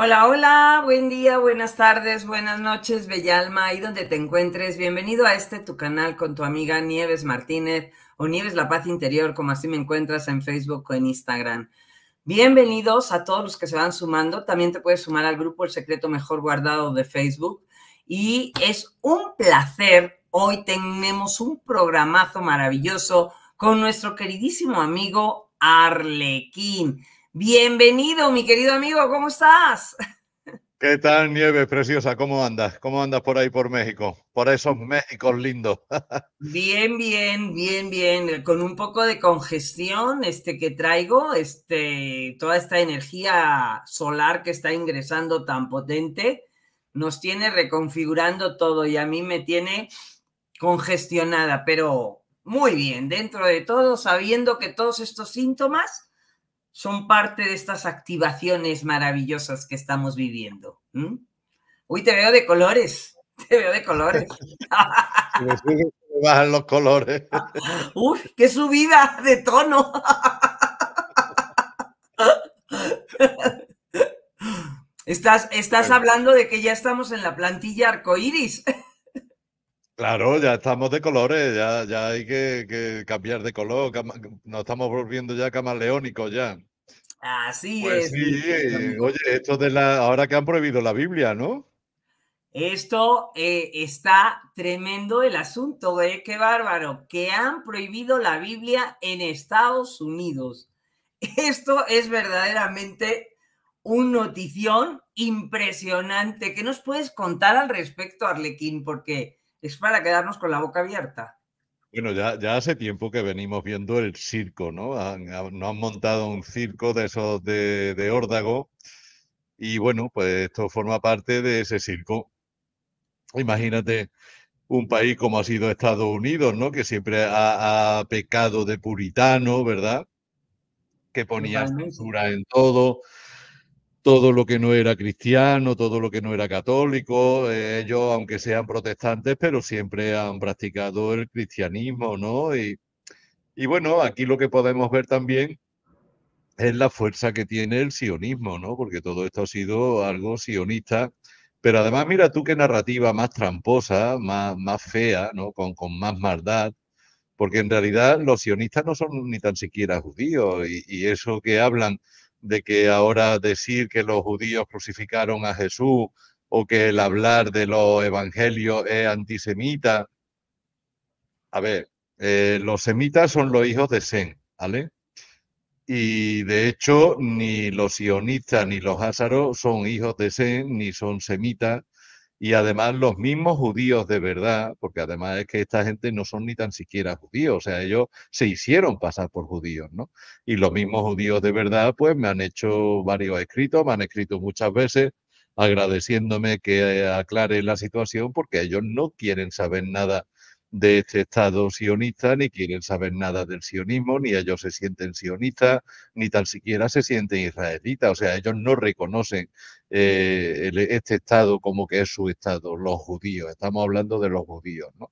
Hola, hola, buen día, buenas tardes, buenas noches, bella alma, ahí donde te encuentres. Bienvenido a este tu canal con tu amiga Nieves Martínez o Nieves La Paz Interior, como así me encuentras en Facebook o en Instagram. Bienvenidos a todos los que se van sumando. También te puedes sumar al grupo El Secreto Mejor Guardado de Facebook. Y es un placer. Hoy tenemos un programazo maravilloso con nuestro queridísimo amigo Arlequín. Bienvenido, mi querido amigo, ¿cómo estás? ¿Qué tal, Nieves, preciosa? ¿Cómo andas? ¿Cómo andas por ahí por México? Por esos México lindos. Bien, bien, bien, bien. Con un poco de congestión este, que traigo, este, toda esta energía solar que está ingresando tan potente, nos tiene reconfigurando todo y a mí me tiene congestionada, pero muy bien, dentro de todo, sabiendo que todos estos síntomas son parte de estas activaciones maravillosas que estamos viviendo. Uy, te veo de colores, te veo de colores. me los colores. Uy, qué subida de tono. Estás, estás hablando de que ya estamos en la plantilla arcoíris. Claro, ya estamos de colores, ya, ya hay que, cambiar de color, nos estamos volviendo ya camaleónicos ya. Así pues es. Eh, oye, esto de la. Ahora que han prohibido la Biblia, ¿no? Esto eh, está tremendo el asunto, de ¿eh? qué bárbaro, que han prohibido la Biblia en Estados Unidos. Esto es verdaderamente una notición impresionante. ¿Qué nos puedes contar al respecto, Arlequín? Porque es para quedarnos con la boca abierta. Bueno, ya, hace tiempo que venimos viendo el circo, ¿no? nos han montado un circo de esos de, órdago y bueno, pues esto forma parte de ese circo. Imagínate un país como ha sido Estados Unidos, ¿no? Que siempre ha, ha pecado de puritano, ¿verdad? Que ponía censura en todo, todo lo que no era cristiano, todo lo que no era católico, ellos aunque sean protestantes, pero siempre han practicado el cristianismo, ¿no? Y, bueno, aquí lo que podemos ver también es la fuerza que tiene el sionismo, ¿no? Porque todo esto ha sido algo sionista. Pero además, mira tú qué narrativa más tramposa, más, más fea, ¿no? Con, más maldad porque en realidad los sionistas no son ni tan siquiera judíos y, eso que hablan de que ahora decir que los judíos crucificaron a Jesús o que el hablar de los evangelios es antisemita. A ver, eh, los semitas son los hijos de Sem ¿vale? Y de hecho, ni los sionistas ni los ázaros son hijos de Sem ni son semitas, y además los mismos judíos de verdad, porque además es que esta gente no son ni tan siquiera judíos, o sea, ellos se hicieron pasar por judíos, ¿no? Y los mismos judíos de verdad, pues me han hecho varios escritos, me han escrito muchas veces agradeciéndome que aclare la situación porque ellos no quieren saber nada de este Estado sionista, ni quieren saber nada del sionismo, ni ellos se sienten sionistas, ni tan siquiera se sienten israelitas. O sea, ellos no reconocen eh, este Estado como que es su Estado, los judíos. Estamos hablando de los judíos, ¿no?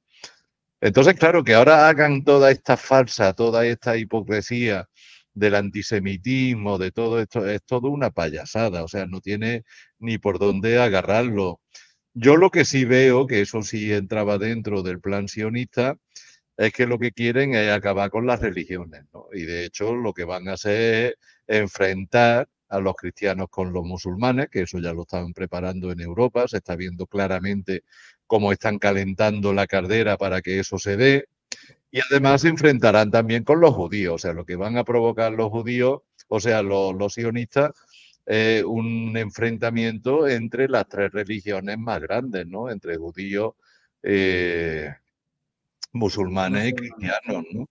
Entonces, claro, que ahora hagan toda esta falsa, toda esta hipocresía del antisemitismo, de todo esto, es todo una payasada, o sea, no tiene ni por dónde agarrarlo. Yo lo que sí veo, que eso sí entraba dentro del plan sionista, es que lo que quieren es acabar con las religiones, Y de hecho lo que van a hacer es enfrentar a los cristianos con los musulmanes, que eso ya lo están preparando en Europa, se está viendo claramente cómo están calentando la cartera para que eso se dé, y además se enfrentarán también con los judíos, o sea, lo que van a provocar los judíos, o sea, los sionistas, eh, un enfrentamiento entre las tres religiones más grandes, ¿no? Entre judíos, eh, musulmanes y cristianos, ¿no?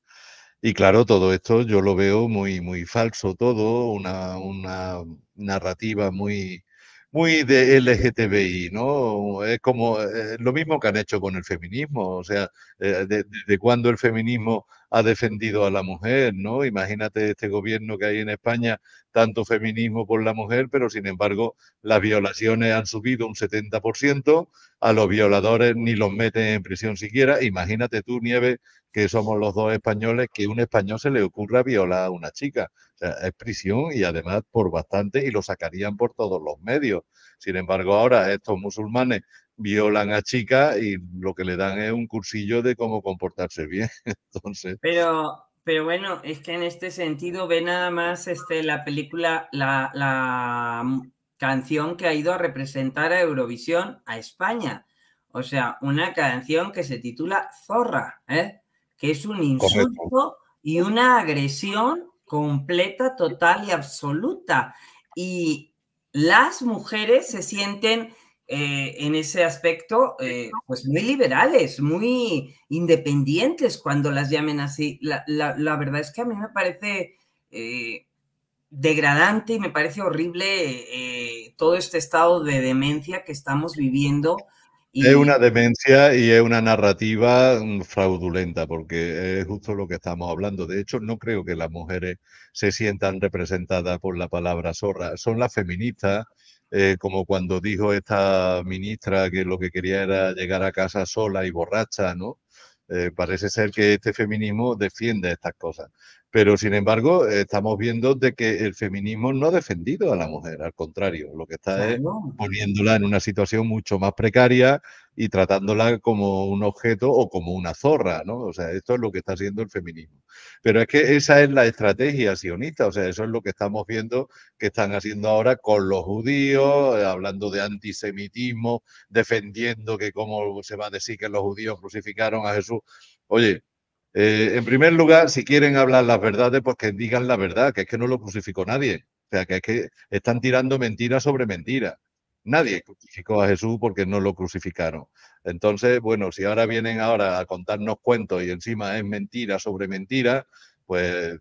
Y claro, todo esto yo lo veo muy, muy falso, todo, una, una narrativa muy, muy de LGTBI, ¿no? Es como eh, lo mismo que han hecho con el feminismo, o sea, desde cuando el feminismo ha defendido a la mujer, ¿no? Imagínate este gobierno que hay en España, tanto feminismo por la mujer, pero sin embargo las violaciones han subido un 70%, a los violadores ni los meten en prisión siquiera. Imagínate tú, Nieves, que somos los dos españoles, que un español se le ocurra violar a una chica. O sea, es prisión y además por bastante y lo sacarían por todos los medios. Sin embargo, ahora estos musulmanes violan a chicas y lo que le dan es un cursillo de cómo comportarse bien. Entonces. Pero, pero bueno, es que en este sentido ve nada más este, la película, la, mm, canción que ha ido a representar a Eurovisión a España. O sea, una canción que se titula Zorra, ¿eh? que es un insulto y una agresión completa, total y absoluta. Y las mujeres se sienten eh, en ese aspecto, eh, pues muy liberales, muy independientes cuando las llamen así. La, la, la verdad es que a mí me parece eh, degradante y me parece horrible todo este estado de demencia que estamos viviendo. Es una demencia y es una narrativa mm, fraudulenta, porque es justo lo que estamos hablando. De hecho, no creo que las mujeres se sientan representadas por la palabra zorra. Son las feministas eh, como cuando dijo esta ministra que lo que quería era llegar a casa sola y borracha, ¿no? Eh, parece ser que este feminismo defiende estas cosas. Pero sin embargo, estamos viendo de que el feminismo no ha defendido a la mujer, al contrario, lo que está es poniéndola en una situación mucho más precaria y tratándola como un objeto o como una zorra, ¿no? O sea, esto es lo que está haciendo el feminismo. Pero es que esa es la estrategia sionista, o sea, eso es lo que estamos viendo que están haciendo ahora con los judíos, hablando de antisemitismo, defendiendo que cómo se va a decir que los judíos crucificaron a Jesús. Oye, eh, en primer lugar, si quieren hablar las verdades, pues que digan la verdad, que es que no lo crucificó nadie. O sea, que es que están tirando mentira sobre mentira. Nadie crucificó a Jesús porque no lo crucificaron. Entonces, bueno, si ahora vienen ahora a contarnos cuentos y encima es mentira sobre mentira, pues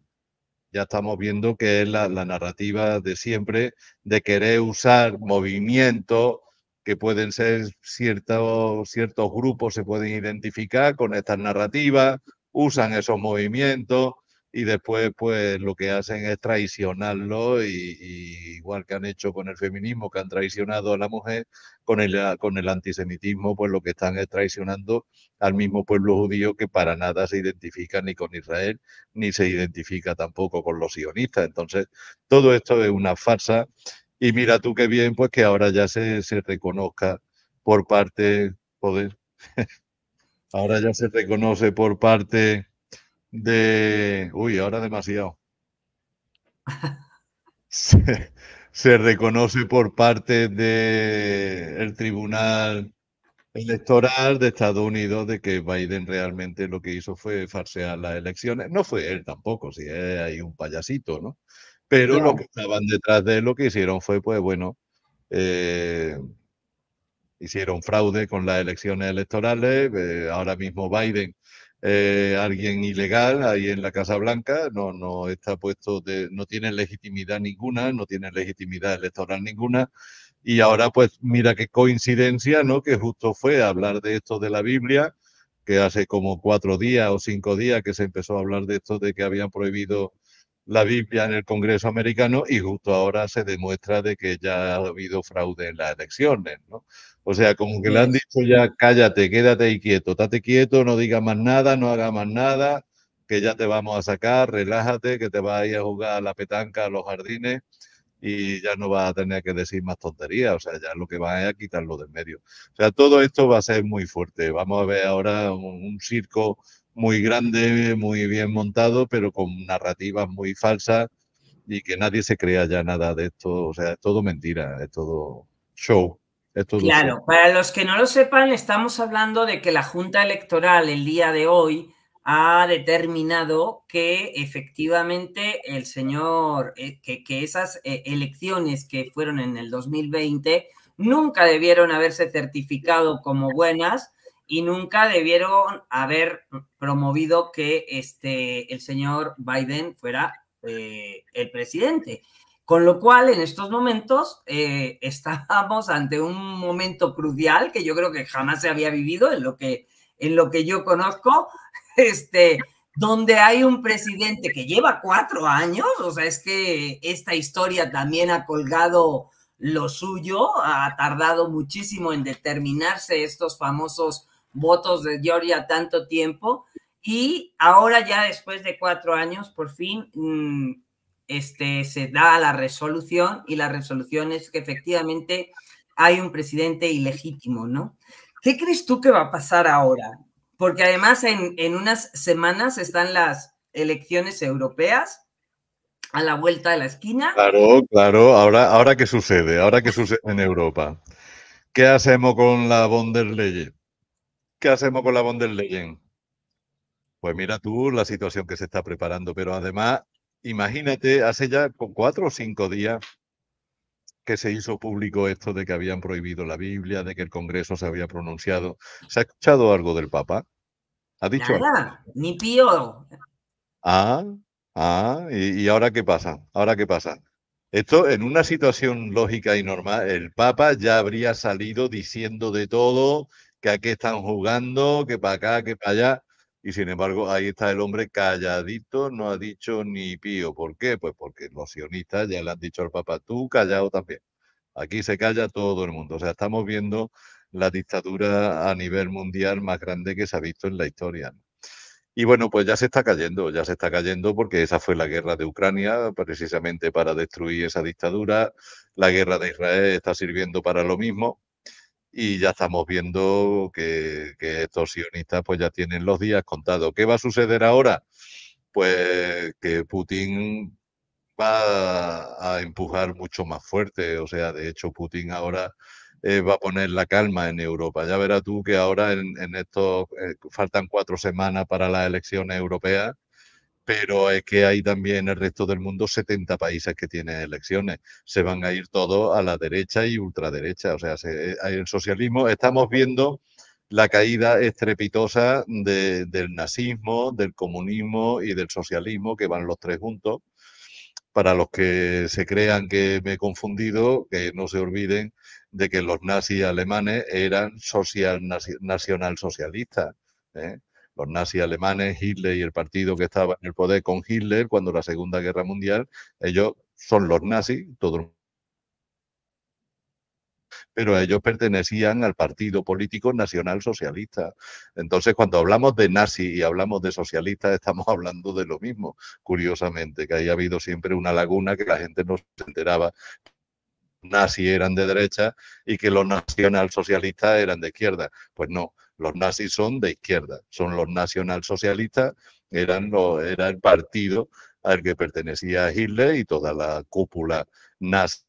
ya estamos viendo que es la, narrativa de siempre de querer usar movimientos que pueden ser ciertos, ciertos grupos se pueden identificar con estas narrativas usan esos movimientos y después pues lo que hacen es traicionarlo y, igual que han hecho con el feminismo, que han traicionado a la mujer, con el, con el antisemitismo pues lo que están es traicionando al mismo pueblo judío que para nada se identifica ni con Israel ni se identifica tampoco con los sionistas. Entonces todo esto es una farsa y mira tú qué bien pues que ahora ya se, se reconozca por parte, poder, Ahora ya se reconoce por parte de... Uy, ahora demasiado. se, reconoce por parte del el Tribunal Electoral de Estados Unidos de que Biden realmente lo que hizo fue farsear las elecciones. No fue él tampoco, si es ahí un payasito, ¿no? Pero lo que estaban detrás de él lo que hicieron fue, pues bueno, eh, hicieron fraude con las elecciones electorales, eh, ahora mismo Biden, eh, alguien ilegal ahí en la Casa Blanca, no, no está puesto de, no tiene legitimidad ninguna, no tiene legitimidad electoral ninguna. Y ahora, pues, mira qué coincidencia, ¿no? Que justo fue hablar de esto de la Biblia, que hace como cuatro días o cinco días que se empezó a hablar de esto de que habían prohibido la Biblia en el Congreso americano y justo ahora se demuestra de que ya ha habido fraude en las elecciones, ¿no? O sea, como que le han dicho ya, cállate, quédate ahí quieto, estate quieto, no digas más nada, no haga más nada, que ya te vamos a sacar, relájate, que te vas a ir a jugar a la petanca, a los jardines y ya no vas a tener que decir más tonterías, o sea, ya lo que van es a quitarlo del medio. O sea, todo esto va a ser muy fuerte. Vamos a ver ahora un circo muy grande, muy bien montado, pero con narrativas muy falsas y que nadie se crea ya nada de esto. O sea, es todo mentira, es todo show. Es todo claro, para los que no lo sepan, estamos hablando de que la Junta Electoral el día de hoy ha determinado que efectivamente el señor, eh, que, que, esas eh, elecciones que fueron en el 2020 nunca debieron haberse certificado como buenas y nunca debieron haber promovido que este, el señor Biden fuera eh, el presidente. Con lo cual, en estos momentos, eh, estábamos ante un momento crucial que yo creo que jamás se había vivido en lo que, en lo que yo conozco, este, donde hay un presidente que lleva cuatro años, o sea, es que esta historia también ha colgado lo suyo, ha tardado muchísimo en determinarse estos famosos votos de Georgia tanto tiempo. Y ahora ya después de cuatro años, por fin mm, este, se da la resolución y la resolución es que efectivamente hay un presidente ilegítimo, ¿no? ¿Qué crees tú que va a pasar ahora? Porque además en, unas semanas están las elecciones europeas a la vuelta de la esquina. Claro, claro. Ahora, ahora qué sucede, ahora qué sucede en Europa. ¿Qué hacemos con la von der ¿Qué hacemos con la von der Leyen? Pues mira tú la situación que se está preparando, pero además, imagínate, hace ya cuatro o cinco días que se hizo público esto de que habían prohibido la Biblia, de que el Congreso se había pronunciado. ¿Se ha escuchado algo del Papa? ¿Ha dicho Nada, ni pío. Ah, ah, ¿y, ¿y ahora qué pasa? ¿Ahora qué pasa? Esto, en una situación lógica y normal, el Papa ya habría salido diciendo de todo, que aquí están jugando, que para acá, que para allá. Y sin embargo, ahí está el hombre calladito, no ha dicho ni pío. ¿Por qué? Pues porque los sionistas ya le han dicho al Papa, tú callado también. Aquí se calla todo el mundo. O sea, estamos viendo la dictadura a nivel mundial más grande que se ha visto en la historia. Y bueno, pues ya se está cayendo, ya se está cayendo porque esa fue la guerra de Ucrania precisamente para destruir esa dictadura. La guerra de Israel está sirviendo para lo mismo y ya estamos viendo que, estos sionistas pues ya tienen los días contados. ¿Qué va a suceder ahora? Pues que Putin va a empujar mucho más fuerte, o sea, de hecho Putin ahora eh, va a poner la calma en Europa. Ya verás tú que ahora en, en eh, faltan cuatro semanas para las elecciones europeas pero es que hay también en el resto del mundo 70 países que tienen elecciones. Se van a ir todos a la derecha y ultraderecha. O sea, se, eh, el socialismo, estamos viendo la caída estrepitosa del nazismo, del comunismo y del socialismo, que van los tres juntos. Para los que se crean que me he confundido, que no se olviden de que los nazis alemanes eran social, nacionalsocialistas. ¿eh? los nazis alemanes, Hitler y el partido que estaba en el poder con Hitler cuando la Segunda Guerra Mundial, ellos son los nazis, pero ellos pertenecían al Partido Político Nacional Socialista. Entonces, cuando hablamos de nazi y hablamos de socialistas, estamos hablando de lo mismo, curiosamente, que haya habido siempre una laguna que la gente no se enteraba nazis eran de derecha y que los nacionalsocialistas eran de izquierda. Pues no, los nazis son de izquierda, son los nacionalsocialistas, eran era el partido al que pertenecía Hitler y toda la cúpula nazi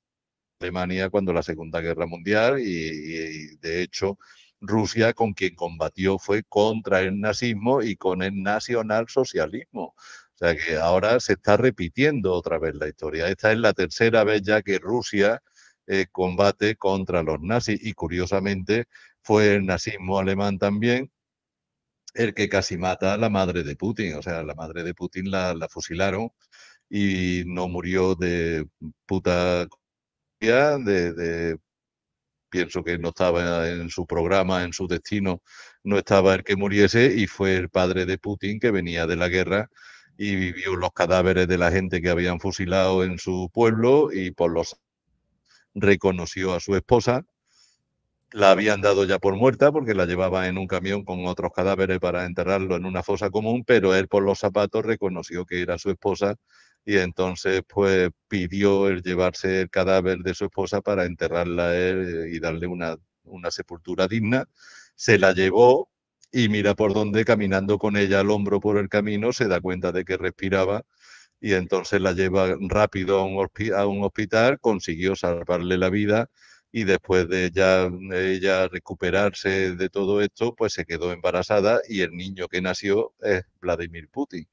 de Alemania cuando la Segunda Guerra Mundial y, de hecho Rusia con quien combatió fue contra el nazismo y con el nacionalsocialismo. O sea que ahora se está repitiendo otra vez la historia. Esta es la tercera vez ya que Rusia eh, combate contra los nazis y curiosamente fue el nazismo alemán también el que casi mata a la madre de Putin. O sea, la madre de Putin la, fusilaron y no murió de puta... De, de, pienso que no estaba en su programa, en su destino, no estaba el que muriese y fue el padre de Putin que venía de la guerra y vivió los cadáveres de la gente que habían fusilado en su pueblo y por los reconoció a su esposa la habían dado ya por muerta porque la llevaba en un camión con otros cadáveres para enterrarlo en una fosa común, pero él por los zapatos reconoció que era su esposa y entonces pues pidió el llevarse el cadáver de su esposa para enterrarla él eh, y darle una, una sepultura digna. Se la llevó y mira por dónde, caminando con ella al hombro por el camino, se da cuenta de que respiraba y entonces la lleva rápido a un, a un hospital, consiguió salvarle la vida y después de ya ella recuperarse de todo esto, pues se quedó embarazada y el niño que nació es Vladimir Putin.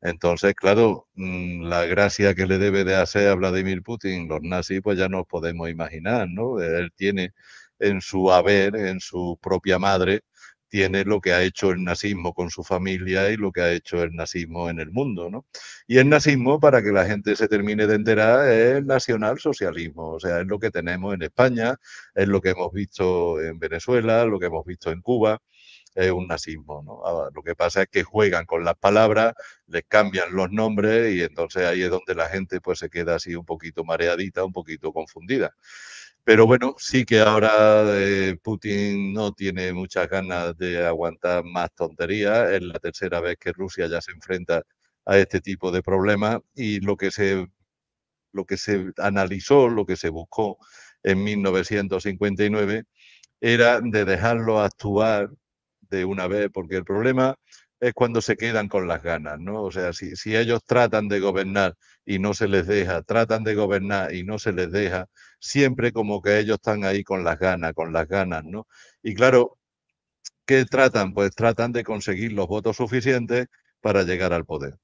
Entonces, claro, mm, la gracia que le debe de hacer a Vladimir Putin los nazis, pues ya nos podemos imaginar, ¿no? Él tiene en su haber, en su propia madre, tiene lo que ha hecho el nazismo con su familia y lo que ha hecho el nazismo en el mundo. Y el nazismo, para que la gente se termine de enterar, es nacionalsocialismo, o sea, es lo que tenemos en España, es lo que hemos visto en Venezuela, lo que hemos visto en Cuba es un nazismo. Ah, lo que pasa es que juegan con las palabras, les cambian los nombres y entonces ahí es donde la gente pues, se queda así un poquito mareadita, un poquito confundida. Pero bueno, sí que ahora eh, Putin no tiene muchas ganas de aguantar más tonterías. Es la tercera vez que Rusia ya se enfrenta a este tipo de problemas y lo que se, lo que se analizó, lo que se buscó en 1959 era de dejarlo actuar de una vez, porque el problema es cuando se quedan con las ganas, ¿no? O sea, si, si, ellos tratan de gobernar y no se les deja, tratan de gobernar y no se les deja, siempre como que ellos están ahí con las ganas, con las ganas, ¿no? Y claro, ¿qué tratan? Pues tratan de conseguir los votos suficientes para llegar al poder.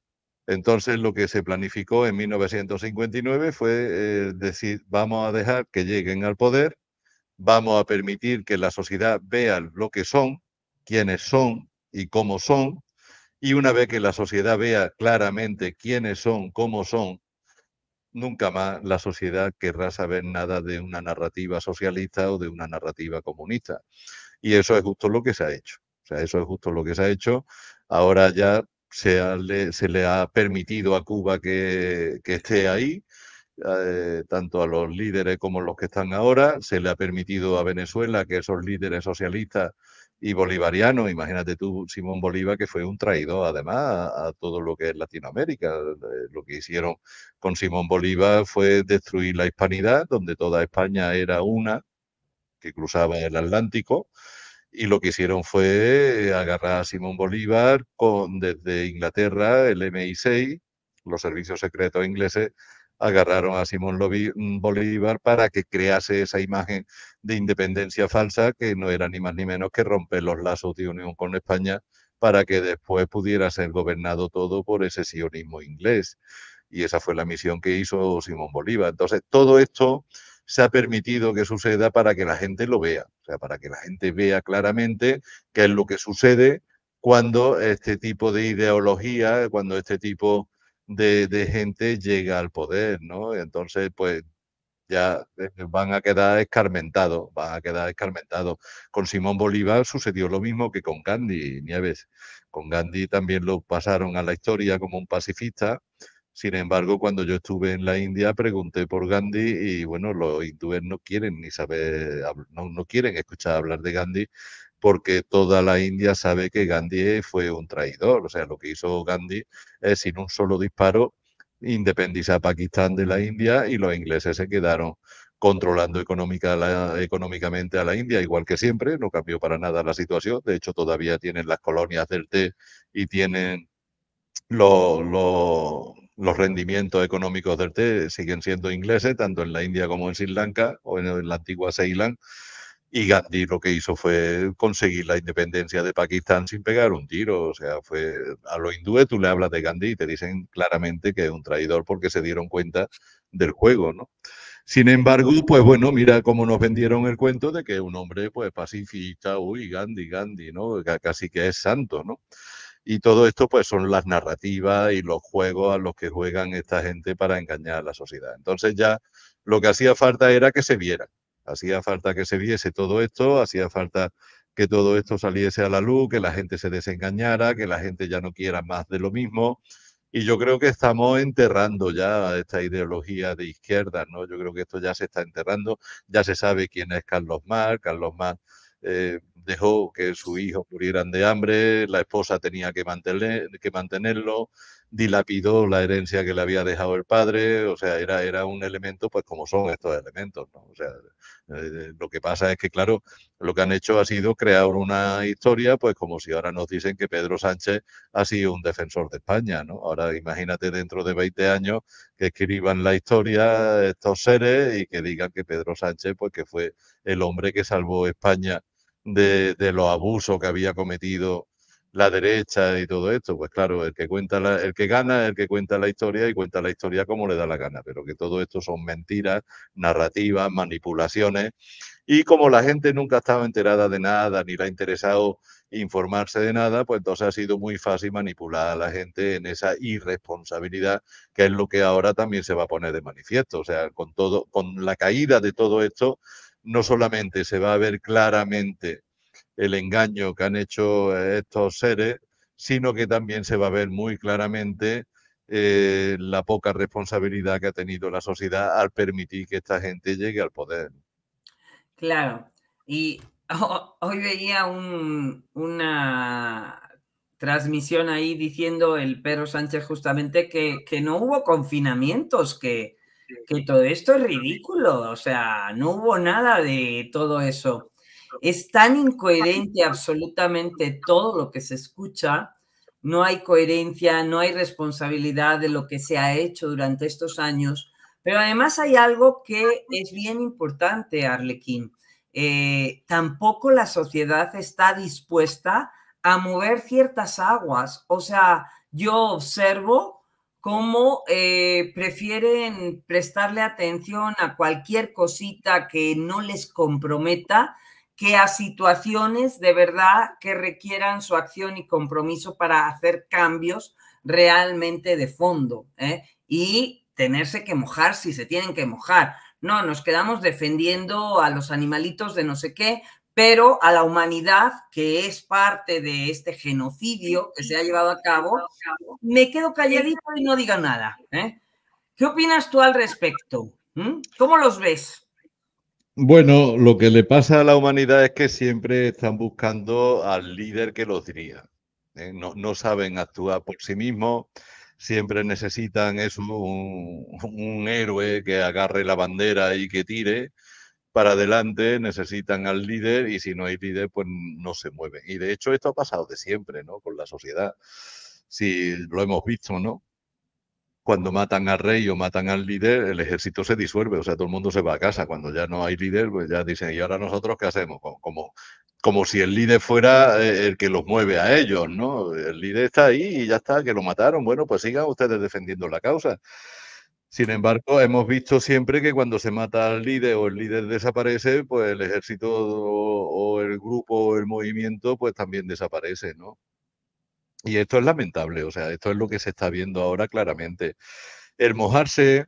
Entonces lo que se planificó en 1959 fue eh, decir, vamos a dejar que lleguen al poder, vamos a permitir que la sociedad vea lo que son, quiénes son y cómo son, y una vez que la sociedad vea claramente quiénes son, cómo son, nunca más la sociedad querrá saber nada de una narrativa socialista o de una narrativa comunista. Y eso es justo lo que se ha hecho. O sea, eso es justo lo que se ha hecho. Ahora ya se, le, se le ha permitido a Cuba que, esté ahí, eh, tanto a los líderes como los que están ahora. Se le ha permitido a Venezuela que esos líderes socialistas y bolivariano. Imagínate tú, Simón Bolívar, que fue un traidor además a, todo lo que es Latinoamérica. Eh, lo que hicieron con Simón Bolívar fue destruir la hispanidad, donde toda España era una, que cruzaba el Atlántico. Y lo que hicieron fue agarrar a Simón Bolívar con, desde Inglaterra, el MI6, los servicios secretos ingleses, agarraron a Simón mm, Bolívar para que crease esa imagen de independencia falsa que no era ni más ni menos que romper los lazos de unión con España para que después pudiera ser gobernado todo por ese sionismo inglés. Y esa fue la misión que hizo Simón Bolívar. Entonces, todo esto se ha permitido que suceda para que la gente lo vea, o sea, para que la gente vea claramente qué es lo que sucede cuando este tipo de ideología, cuando este tipo de, gente llega al poder, ¿no? Entonces, pues ya eh, van a quedar escarmentados, van a quedar escarmentados. Con Simón Bolívar sucedió lo mismo que con Gandhi, Nieves. Con Gandhi también lo pasaron a la historia como un pacifista. Sin embargo, cuando yo estuve en la India pregunté por Gandhi y bueno, los hindúes no quieren ni saber, no, no quieren escuchar hablar de Gandhi porque toda la India sabe que Gandhi fue un traidor. O sea, lo que hizo Gandhi es sin un solo disparo independizar Pakistán de la India y los ingleses se quedaron controlando económicamente a la India, igual que siempre, no cambió para nada la situación, de hecho todavía tienen las colonias del té y tienen los, los rendimientos económicos del té, siguen siendo ingleses, tanto en la India como en Sri Lanka o en la antigua Ceilán, y Gandhi lo que hizo fue conseguir la independencia de Pakistán sin pegar un tiro. O sea, fue a los hindúes tú le hablas de Gandhi y te dicen claramente que es un traidor porque se dieron cuenta del juego, ¿no? Sin embargo, pues bueno, mira cómo nos vendieron el cuento de que un hombre pues pacifista, uy, Gandhi, Gandhi, ¿no? Casi que es santo, ¿no? Y todo esto pues son las narrativas y los juegos a los que juegan esta gente para engañar a la sociedad. Entonces ya lo que hacía falta era que se vieran. Hacía falta que se viese todo esto, hacía falta que todo esto saliese a la luz, que la gente se desengañara, que la gente ya no quiera más de lo mismo. Y yo creo que estamos enterrando ya esta ideología de izquierda, ¿no? Yo creo que esto ya se está enterrando, ya se sabe quién es Carlos Mar, Carlos Mar eh, dejó que su hijo muriera de hambre, la esposa tenía que, mantener, que mantenerlo, dilapidó la herencia que le había dejado el padre, o sea, era, era un elemento, pues como son estos elementos, ¿no? O sea, eh, lo que pasa es que, claro, lo que han hecho ha sido crear una historia, pues como si ahora nos dicen que Pedro Sánchez ha sido un defensor de España, ¿no? Ahora imagínate dentro de 20 años que escriban la historia estos seres y que digan que Pedro Sánchez, pues que fue el hombre que salvó España de, de los abusos que había cometido la derecha y todo esto. Pues claro, el que cuenta el que gana, el que cuenta la historia y cuenta la historia como le da la gana, pero que todo esto son mentiras, narrativas, manipulaciones. Y como la gente nunca ha estado enterada de nada, ni le ha interesado informarse de nada, pues entonces ha sido muy fácil manipular a la gente en esa irresponsabilidad, que es lo que ahora también se va a poner de manifiesto. O sea, con todo, con la caída de todo esto, no solamente se va a ver claramente el engaño que han hecho eh, estos seres, sino que también se va a ver muy claramente eh, la poca responsabilidad que ha tenido la sociedad al permitir que esta gente llegue al poder. Claro, y hoy veía una transmisión ahí diciendo el Pedro Sánchez justamente que, no hubo confinamientos, que, que todo esto es ridículo, o sea, no hubo nada de todo eso. Es tan incoherente absolutamente todo lo que se escucha, no hay coherencia, no hay responsabilidad de lo que se ha hecho durante estos años, pero además hay algo que es bien importante, Arlequín. Eh, tampoco la sociedad está dispuesta a mover ciertas aguas. O sea, yo observo cómo eh, prefieren prestarle atención a cualquier cosita que no les comprometa que a situaciones de verdad que requieran su acción y compromiso para hacer cambios realmente de fondo ¿eh? y tenerse que mojar si se tienen que mojar. No, nos quedamos defendiendo a los animalitos de no sé qué, pero a la humanidad, que es parte de este genocidio que se ha llevado a cabo, me quedo calladito y no diga nada. ¿eh? ¿Qué opinas tú al respecto? ¿Mm? ¿Cómo los ves? Bueno, lo que le pasa a la humanidad es que siempre están buscando al líder que los diría. ¿eh? No, no, saben actuar por sí mismos, siempre necesitan eso, un, héroe que agarre la bandera y que tire para adelante, necesitan al líder y si no hay líder, pues no se mueven. Y de hecho esto ha pasado de siempre, ¿no? Con la sociedad. Si lo hemos visto, ¿no? cuando matan al rey o matan al líder, el ejército se disuelve, o sea, todo el mundo se va a casa. Cuando ya no hay líder, pues ya dicen, ¿y ahora nosotros qué hacemos? Como, como si el líder fuera eh, el que los mueve a ellos, ¿no? El líder está ahí y ya está, que lo mataron. Bueno, pues sigan ustedes defendiendo la causa. Sin embargo, hemos visto siempre que cuando se mata al líder o el líder desaparece, pues el ejército o, el grupo o el movimiento pues también desaparece, ¿no? Y esto es lamentable, o sea, esto es lo que se está viendo ahora claramente. El mojarse,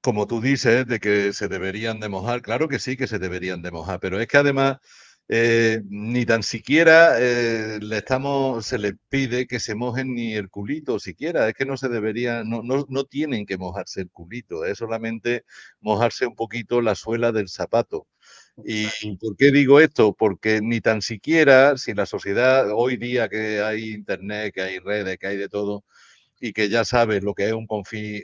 como tú dices, de que se deberían de mojar, claro que sí que se deberían de mojar, pero es que además eh, ni tan siquiera eh, le estamos, se les pide que se mojen ni el culito siquiera, es que no se debería, no, no, no tienen que mojarse el culito, es solamente mojarse un poquito la suela del zapato. ¿Y por qué digo esto? Porque ni tan siquiera si la sociedad hoy día que hay internet, que hay redes, que hay de todo, y que ya saben lo que es un,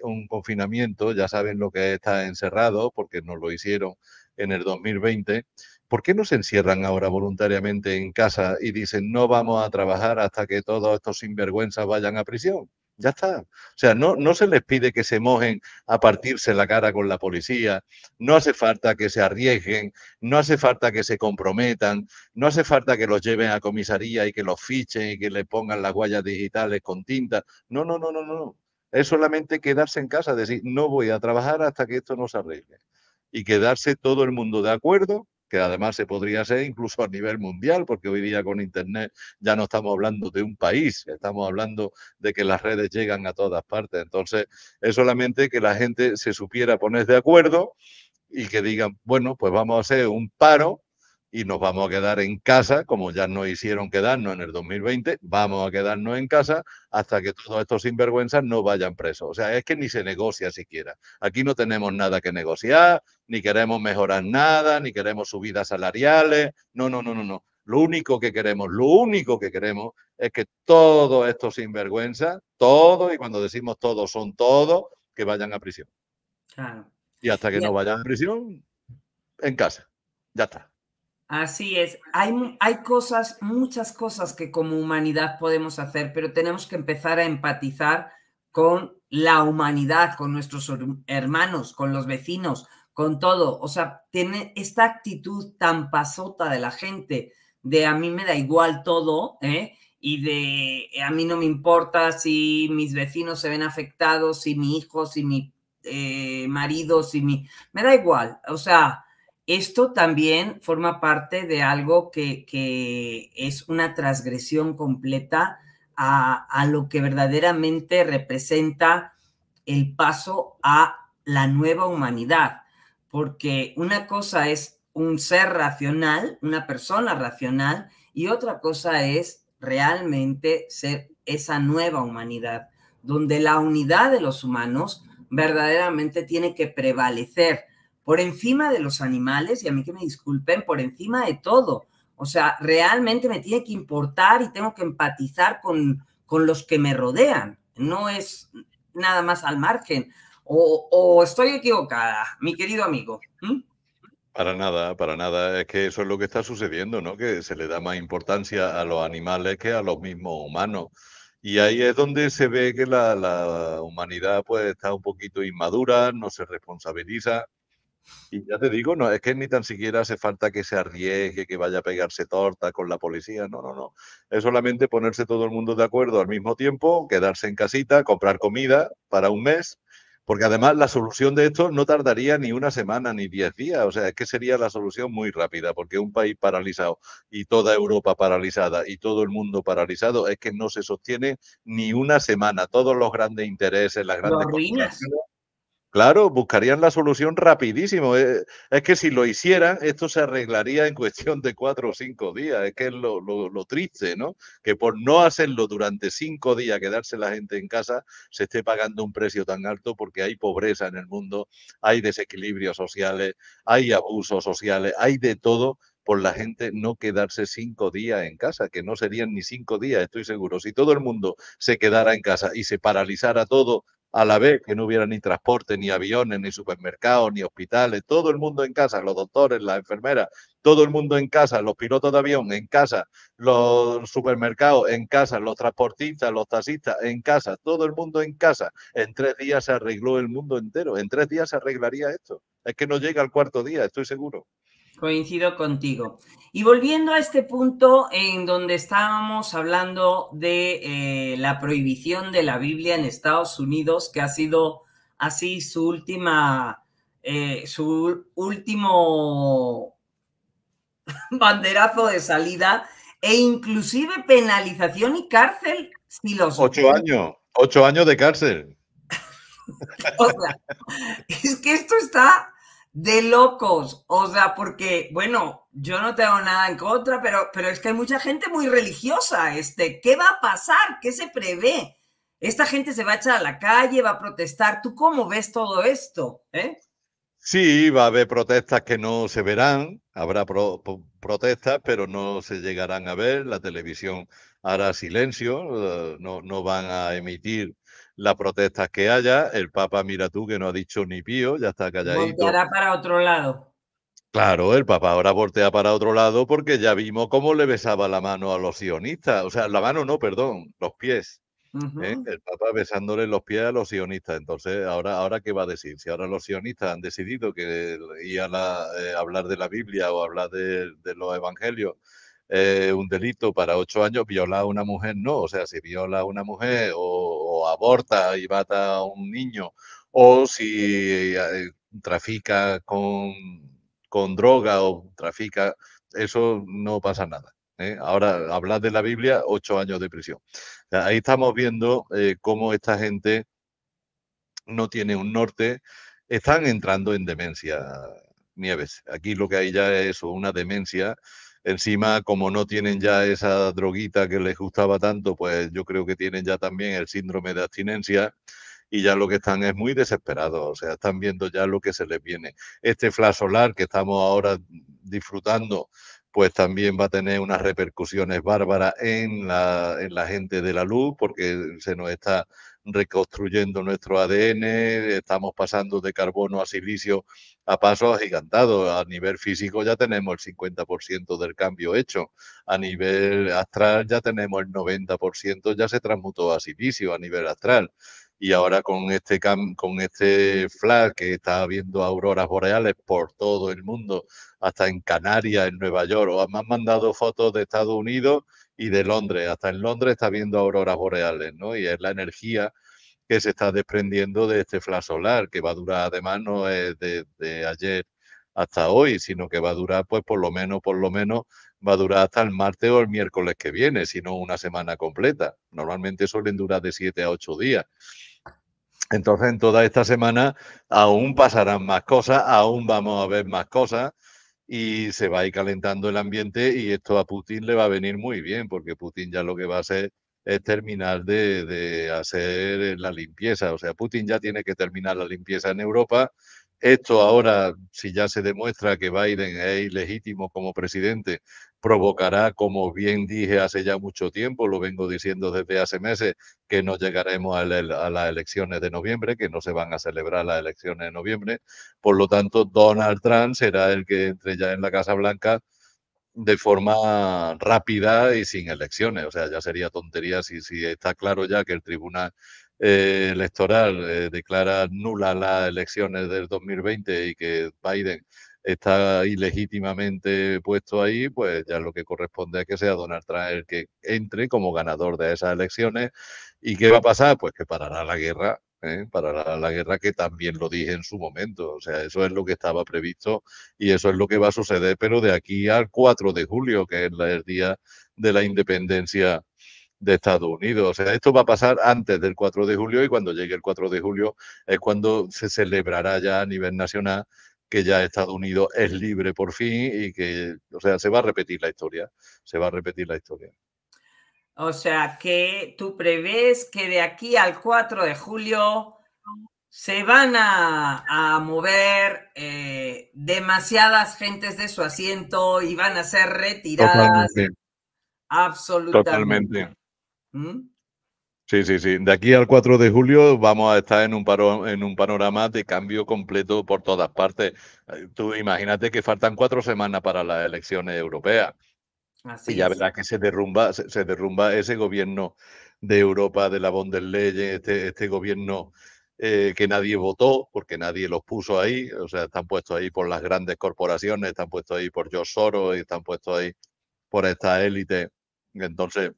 un confinamiento, ya saben lo que es estar encerrado, porque nos lo hicieron en el 2020, ¿por qué no se encierran ahora voluntariamente en casa y dicen no vamos a trabajar hasta que todos estos sinvergüenzas vayan a prisión? Ya está. O sea, no, no se les pide que se mojen a partirse la cara con la policía, no hace falta que se arriesguen, no hace falta que se comprometan, no hace falta que los lleven a comisaría y que los fichen y que le pongan las huellas digitales con tinta. No, no, no, no, no. Es solamente quedarse en casa, decir, no voy a trabajar hasta que esto no se arregle. Y quedarse todo el mundo de acuerdo que además se podría ser incluso a nivel mundial, porque hoy día con Internet ya no estamos hablando de un país, estamos hablando de que las redes llegan a todas partes. Entonces, es solamente que la gente se supiera poner de acuerdo y que digan, bueno, pues vamos a hacer un paro y nos vamos a quedar en casa, como ya nos hicieron quedarnos en el 2020, vamos a quedarnos en casa hasta que todos estos sinvergüenzas no vayan presos. O sea, es que ni se negocia siquiera. Aquí no tenemos nada que negociar, ni queremos mejorar nada, ni queremos subidas salariales. No, no, no, no, no. Lo único que queremos, lo único que queremos es que todos estos sinvergüenzas, todos, y cuando decimos todos, son todos, que vayan a prisión. Y hasta que no vayan a prisión, en casa. Ya está. Así es, hay, hay cosas, muchas cosas que como humanidad podemos hacer, pero tenemos que empezar a empatizar con la humanidad, con nuestros hermanos, con los vecinos, con todo. O sea, tiene esta actitud tan pasota de la gente, de a mí me da igual todo, ¿eh? y de eh, a mí no me importa si mis vecinos se ven afectados, si mi hijo, si mi eh, marido, si mi... Me da igual, o sea, esto también forma parte de algo que, es una transgresión completa a, lo que verdaderamente representa el paso a la nueva humanidad, porque una cosa es un ser racional, una persona racional, y otra cosa es realmente ser esa nueva humanidad, donde la unidad de los humanos verdaderamente tiene que prevalecer por encima de los animales, y a mí que me disculpen, por encima de todo. O sea, realmente me tiene que importar y tengo que empatizar con, con los que me rodean. No es nada más al margen. O, estoy equivocada, mi querido amigo. Para nada, para nada. Es que eso es lo que está sucediendo, ¿no? Que se le da más importancia a los animales que a los mismos humanos. Y ahí es donde se ve que la, humanidad pues, está un poquito inmadura, no se responsabiliza y ya te digo, no, es que ni tan siquiera hace falta que se arriesgue, que vaya a pegarse torta con la policía, no, no, no. Es solamente ponerse todo el mundo de acuerdo al mismo tiempo, quedarse en casita, comprar comida para un mes, porque además la solución de esto no tardaría ni una semana ni diez días, o sea, es que sería la solución muy rápida, porque un país paralizado y toda Europa paralizada y todo el mundo paralizado es que no se sostiene ni una semana. Todos los grandes intereses, las grandes... Claro, buscarían la solución rapidísimo. Eh, es, que si lo hicieran, esto se arreglaría en cuestión de cuatro o cinco días. Es que es lo, lo, triste, ¿no? Que por no hacerlo durante cinco días, quedarse la gente en casa, se esté pagando un precio tan alto porque hay pobreza en el mundo, hay desequilibrios sociales, hay abusos sociales, hay de todo por la gente no quedarse cinco días en casa, que no serían ni cinco días, estoy seguro. Si todo el mundo se quedara en casa y se paralizara todo a la vez que no hubiera ni transporte, ni aviones, ni supermercados, ni hospitales, todo el mundo en casa, los doctores, las enfermeras, todo el mundo en casa, los pilotos de avión en casa, los supermercados en casa, los transportistas, los taxistas en casa, todo el mundo en casa. En tres días se arregló el mundo entero, en tres días se arreglaría esto. Es que no llega al cuarto día, estoy seguro. Coincido contigo. Y volviendo a este punto en donde estábamos hablando de eh, la prohibición de la Biblia en Estados Unidos, que ha sido así su última, eh, su último banderazo de salida e inclusive penalización y cárcel Ocho años, ocho años de cárcel. o sea, es que esto está de locos, o sea, porque, bueno, yo no tengo nada en contra, pero, pero es que hay mucha gente muy religiosa, este, ¿qué va a pasar? ¿Qué se prevé? Esta gente se va a echar a la calle, va a protestar. ¿Tú cómo ves todo esto? Eh? Sí, va a haber protestas que no se verán, habrá protestas, pero no se llegarán a ver, la televisión hará silencio, eh, no, no van a emitir las protestas que haya. El Papa, mira tú, que no ha dicho ni pío, ya está calladito. Volteará para otro lado. Claro, el Papa ahora voltea para otro lado porque ya vimos cómo le besaba la mano a los sionistas. O sea, la mano no, perdón, los pies. ¿eh? El Papa besándole los pies a los sionistas. Entonces, ¿ahora, ahora qué va a decir? Si ahora los sionistas han decidido que ir a eh, hablar de la Biblia o hablar de, los evangelios eh, un delito para ocho años, violar a una mujer, no. O sea, si viola a una mujer o aborta y mata a un niño, o si eh, trafica con, con, droga o trafica, eso no pasa nada. ¿eh? Ahora, hablar de la Biblia, ocho años de prisión. ahí estamos viendo eh, cómo esta gente no tiene un norte, están entrando en demencia, Nieves. Aquí lo que hay ya es una demencia Encima, como no tienen ya esa droguita que les gustaba tanto, pues yo creo que tienen ya también el síndrome de abstinencia y ya lo que están es muy desesperados, o sea, están viendo ya lo que se les viene. Este flash solar que estamos ahora disfrutando pues también va a tener unas repercusiones bárbaras en la, gente de la luz, porque se nos está reconstruyendo nuestro ADN, estamos pasando de carbono a silicio a paso agigantado, A nivel físico ya tenemos el 50% del cambio hecho, a nivel astral ya tenemos el 90%, ya se transmutó a silicio a nivel astral y ahora con este, con este flash que está viendo auroras boreales por todo el mundo, hasta en Canarias, en Nueva York, o me han mandado fotos de Estados Unidos y de Londres, hasta en Londres está viendo auroras boreales, ¿no? Y es la energía que se está desprendiendo de este flash solar, que va a durar además no es de, ayer hasta hoy, sino que va a durar pues por lo menos, por lo menos va a durar hasta el martes o el miércoles que viene, sino una semana completa. Normalmente suelen durar de siete a ocho días. Entonces, en toda esta semana aún pasarán más cosas, aún vamos a ver más cosas y se va a ir calentando el ambiente y esto a Putin le va a venir muy bien, porque Putin ya lo que va a hacer es terminar de, hacer la limpieza. O sea, Putin ya tiene que terminar la limpieza en Europa. Esto ahora, si ya se demuestra que Biden es ilegítimo como presidente, provocará, como bien dije hace ya mucho tiempo, lo vengo diciendo desde hace meses, que no llegaremos a, las elecciones de noviembre, que no se van a celebrar las elecciones de noviembre. Por lo tanto, Donald Trump será el que entre ya en la Casa Blanca de forma rápida y sin elecciones. O sea, ya sería tontería si, si está claro ya que el Tribunal eh, Electoral eh, declara nula las elecciones del 2020 y que Biden está ilegítimamente puesto ahí, pues ya lo que corresponde a que sea Donald Trump el que entre como ganador de esas elecciones. ¿Y qué va a pasar? Pues que parará la guerra ¿eh? parará la, la, guerra, que también lo dije en su momento. O sea, eso es lo que estaba previsto y eso es lo que va a suceder, pero de aquí al 4 de julio, que es el día de la independencia de Estados Unidos. O sea, esto va a pasar antes del 4 de julio y cuando llegue el 4 de julio es cuando se celebrará ya a nivel nacional que ya Estados Unidos es libre por fin y que, o sea, se va a repetir la historia, se va a repetir la historia. O sea, que tú prevés que de aquí al 4 de julio se van a, mover eh, demasiadas gentes de su asiento y van a ser retiradas. Totalmente. Absolutamente. Totalmente. ¿Mm? Sí, sí, sí. De aquí al 4 de julio vamos a estar en un, paro, en un panorama de cambio completo por todas partes. Eh, tú imagínate que faltan cuatro semanas para las elecciones europeas. Así y ya verás que se derrumba, se, derrumba ese gobierno de Europa, de la von leyes, este, este, gobierno eh, que nadie votó, porque nadie los puso ahí. O sea, están puestos ahí por las grandes corporaciones, están puestos ahí por George Soros, están puestos ahí por esta élite. Entonces,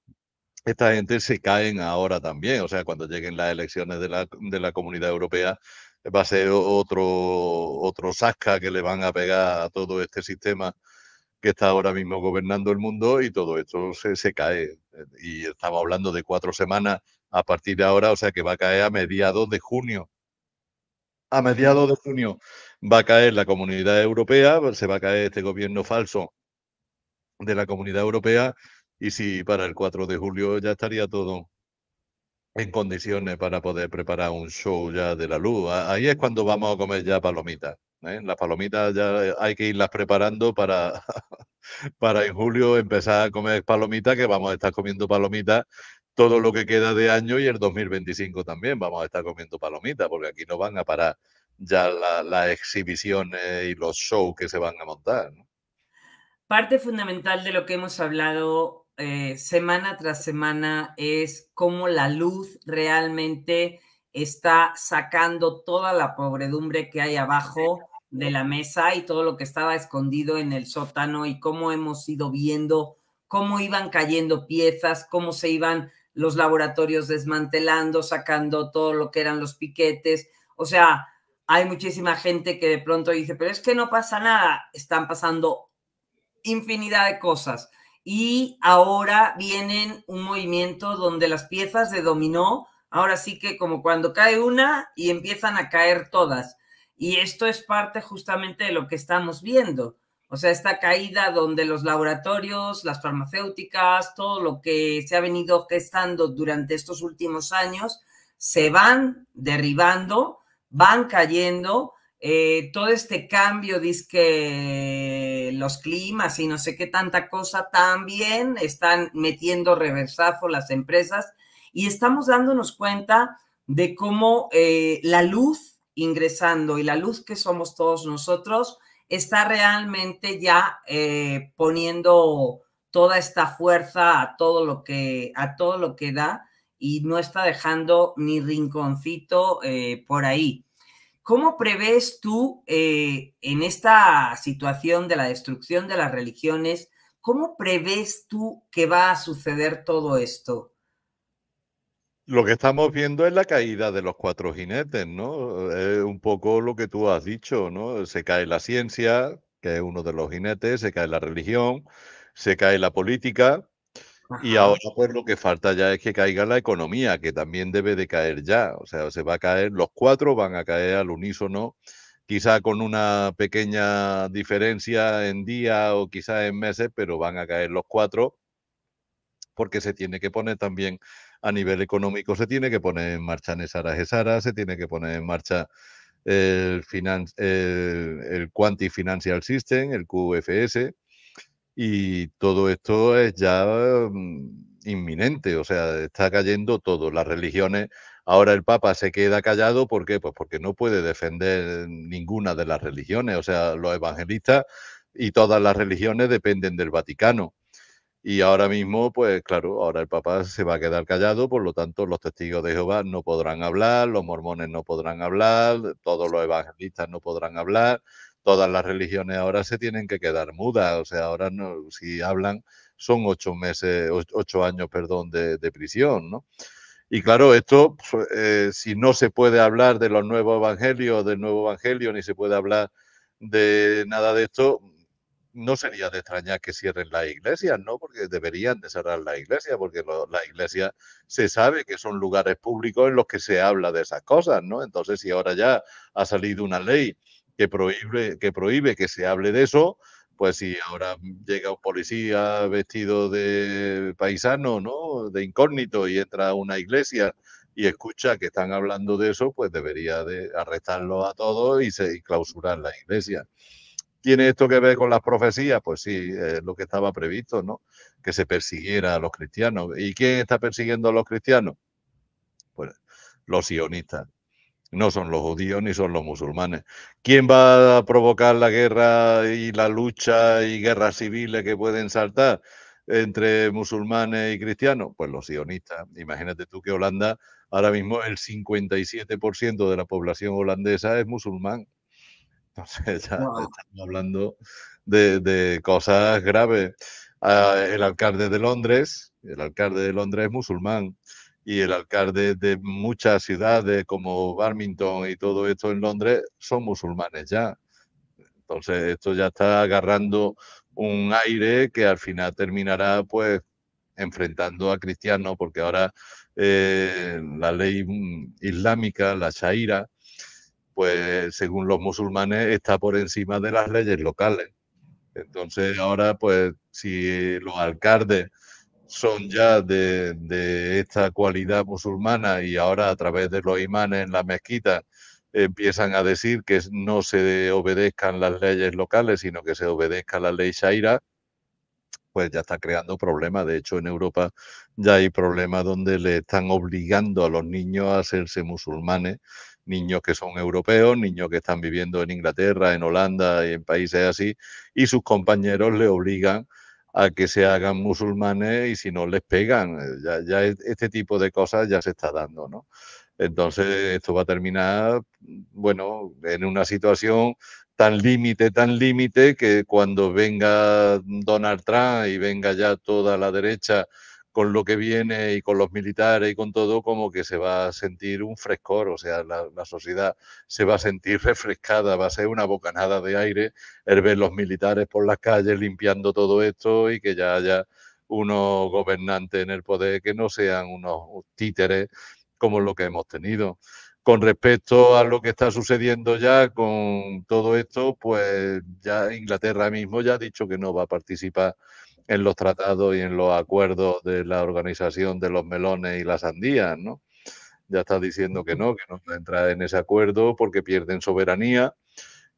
esta gente se caen ahora también. O sea, cuando lleguen las elecciones de la, de la Comunidad Europea, va a ser otro, otro sasca que le van a pegar a todo este sistema que está ahora mismo gobernando el mundo y todo esto se, cae. Y estaba hablando de cuatro semanas a partir de ahora, o sea que va a caer a mediados de junio. A mediados de junio va a caer la comunidad europea, se va a caer este gobierno falso de la comunidad europea y si para el 4 de julio ya estaría todo en condiciones para poder preparar un show ya de la luz. Ahí es cuando vamos a comer ya palomitas. ¿eh? Las palomitas ya eh, hay que irlas preparando para, para en julio empezar a comer palomitas, que vamos a estar comiendo palomitas todo lo que queda de año y el 2025 también vamos a estar comiendo palomitas, porque aquí no van a parar ya las exhibiciones y los shows que se van a montar. Parte fundamental de lo que hemos hablado eh, semana tras semana es cómo la luz realmente está sacando toda la pobredumbre que hay abajo de la mesa y todo lo que estaba escondido en el sótano y cómo hemos ido viendo cómo iban cayendo piezas, cómo se iban los laboratorios desmantelando, sacando todo lo que eran los piquetes. O sea, hay muchísima gente que de pronto dice, pero es que no pasa nada, están pasando infinidad de cosas y ahora vienen un movimiento donde las piezas de dominó, ahora sí que como cuando cae una y empiezan a caer todas. Y esto es parte justamente de lo que estamos viendo. O sea, esta caída donde los laboratorios, las farmacéuticas, todo lo que se ha venido gestando durante estos últimos años, se van derribando, van cayendo eh, todo este cambio, dice que eh, los climas y no sé qué tanta cosa, también están metiendo reversazo las empresas y estamos dándonos cuenta de cómo eh, la luz ingresando y la luz que somos todos nosotros está realmente ya poniendo toda esta fuerza a todo lo que a todo lo que da y no está dejando ni rinconcito por ahí. ¿Cómo prevés tú eh, en esta situación de la destrucción de las religiones? ¿Cómo prevés tú que va a suceder todo esto? Lo que estamos viendo es la caída de los cuatro jinetes, ¿no? Es un poco lo que tú has dicho, ¿no? Se cae la ciencia, que es uno de los jinetes, se cae la religión, se cae la política, y ahora pues lo que falta ya es que caiga la economía, que también debe de caer ya. O sea, se va a caer, los cuatro van a caer al unísono, quizá con una pequeña diferencia en día o quizá en meses, pero van a caer los cuatro porque se tiene que poner también a nivel económico, se tiene que poner en marcha Nesara Gesara, se tiene que poner en marcha el, finan el Quanti Financial System, el QFS, y todo esto es ya mm, inminente, o sea, está cayendo todo. Las religiones, ahora el Papa se queda callado, ¿por qué? Pues porque no puede defender ninguna de las religiones, o sea, los evangelistas y todas las religiones dependen del Vaticano. Y ahora mismo, pues claro, ahora el Papa se va a quedar callado, por lo tanto los testigos de Jehová no podrán hablar, los mormones no podrán hablar, todos los evangelistas no podrán hablar, todas las religiones ahora se tienen que quedar mudas, o sea, ahora no, si hablan son ocho meses, ocho años, perdón, de, prisión, ¿no? Y claro, esto, pues, eh, si no se puede hablar de los nuevos evangelios, del nuevo evangelio, ni se puede hablar de nada de esto, no sería de extrañar que cierren las iglesias, ¿no? Porque deberían de cerrar las iglesias, porque las iglesias se sabe que son lugares públicos en los que se habla de esas cosas, ¿no? Entonces, si ahora ya ha salido una ley que prohíbe, que prohíbe que se hable de eso, pues si ahora llega un policía vestido de paisano, ¿no? De incógnito y entra a una iglesia y escucha que están hablando de eso, pues debería de arrestarlo a todos y, se, clausurar la iglesia. ¿Tiene esto que ver con las profecías? Pues sí, es eh, lo que estaba previsto, ¿no? Que se persiguiera a los cristianos. ¿Y quién está persiguiendo a los cristianos? Pues los sionistas no son los judíos ni son los musulmanes. ¿Quién va a provocar la guerra y la lucha y guerras civiles que pueden saltar entre musulmanes y cristianos? Pues los sionistas. Imagínate tú que Holanda, ahora mismo el 57% de la población holandesa es musulmán. Entonces ya estamos hablando de, cosas graves. Ah, el alcalde de Londres, el alcalde de Londres es musulmán y el alcalde de muchas ciudades como Birmingham y todo esto en Londres son musulmanes ya. Entonces esto ya está agarrando un aire que al final terminará pues enfrentando a cristianos porque ahora eh, la ley mm, islámica, la Shaira, pues según los musulmanes está por encima de las leyes locales. Entonces ahora pues si los alcaldes son ya de, esta cualidad musulmana y ahora a través de los imanes en la mezquita empiezan a decir que no se obedezcan las leyes locales, sino que se obedezca la ley Shaira, pues ya está creando problemas. De hecho, en Europa ya hay problemas donde le están obligando a los niños a hacerse musulmanes, niños que son europeos, niños que están viviendo en Inglaterra, en Holanda y en países así, y sus compañeros le obligan a que se hagan musulmanes y si no les pegan. Eh, ya, ya este tipo de cosas ya se está dando, ¿no? Entonces esto va a terminar, bueno, en una situación tan límite, tan límite, que cuando venga Donald Trump y venga ya toda la derecha con lo que viene y con los militares y con todo, como que se va a sentir un frescor, o sea, la, sociedad se va a sentir refrescada, va a ser una bocanada de aire el ver los militares por las calles limpiando todo esto y que ya haya unos gobernantes en el poder que no sean unos títeres como lo que hemos tenido. Con respecto a lo que está sucediendo ya con todo esto, pues ya Inglaterra mismo ya ha dicho que no va a participar en los tratados y en los acuerdos de la organización de los melones y las sandías, ¿no? Ya está diciendo que no, que no va a entrar en ese acuerdo porque pierden soberanía